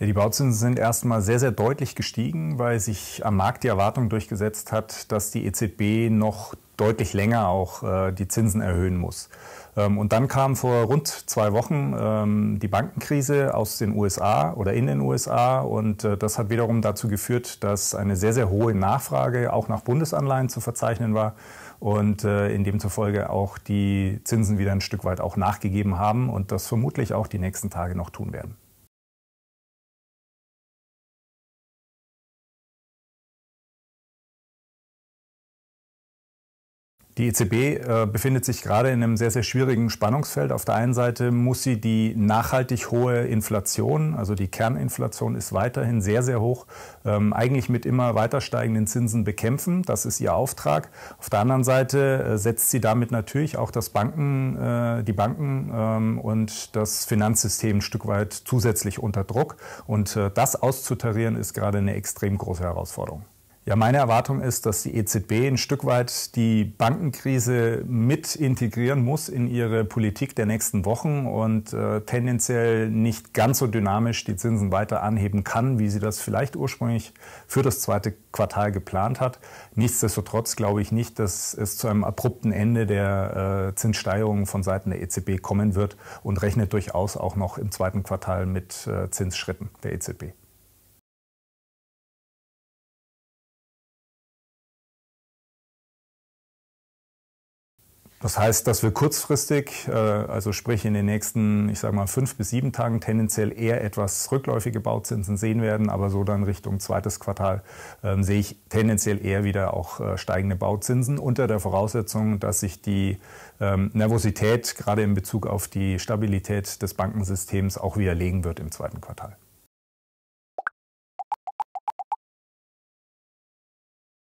Ja, die Bauzinsen sind erstmal sehr, sehr deutlich gestiegen, weil sich am Markt die Erwartung durchgesetzt hat, dass die EZB noch deutlich länger auch äh, die Zinsen erhöhen muss. Ähm, und dann kam vor rund zwei Wochen ähm, die Bankenkrise aus den USA oder in den USA und äh, das hat wiederum dazu geführt, dass eine sehr, sehr hohe Nachfrage auch nach Bundesanleihen zu verzeichnen war und äh, in demzufolge auch die Zinsen wieder ein Stück weit auch nachgegeben haben und das vermutlich auch die nächsten Tage noch tun werden. Die EZB äh, befindet sich gerade in einem sehr, sehr schwierigen Spannungsfeld. Auf der einen Seite muss sie die nachhaltig hohe Inflation, also die Kerninflation ist weiterhin sehr, sehr hoch, ähm, eigentlich mit immer weiter steigenden Zinsen bekämpfen. Das ist ihr Auftrag. Auf der anderen Seite äh, setzt sie damit natürlich auch das Banken, äh, die Banken ähm, und das Finanzsystem ein Stück weit zusätzlich unter Druck. Und das auszutarieren ist gerade eine extrem große Herausforderung. Ja, meine Erwartung ist, dass die EZB ein Stück weit die Bankenkrise mit integrieren muss in ihre Politik der nächsten Wochen und äh, tendenziell nicht ganz so dynamisch die Zinsen weiter anheben kann, wie sie das vielleicht ursprünglich für das zweite Quartal geplant hat. Nichtsdestotrotz glaube ich nicht, dass es zu einem abrupten Ende der äh, Zinssteigerungen von Seiten der EZB kommen wird und rechnet durchaus auch noch im zweiten Quartal mit äh, Zinsschritten der EZB. Das heißt, dass wir kurzfristig, äh, also sprich in den nächsten, ich sage mal, fünf bis sieben Tagen tendenziell eher etwas rückläufige Bauzinsen sehen werden, aber so dann Richtung zweites Quartal ähm, sehe ich tendenziell eher wieder auch äh, steigende Bauzinsen unter der Voraussetzung, dass sich die ähm, Nervosität gerade in Bezug auf die Stabilität des Bankensystems auch widerlegen wird im zweiten Quartal.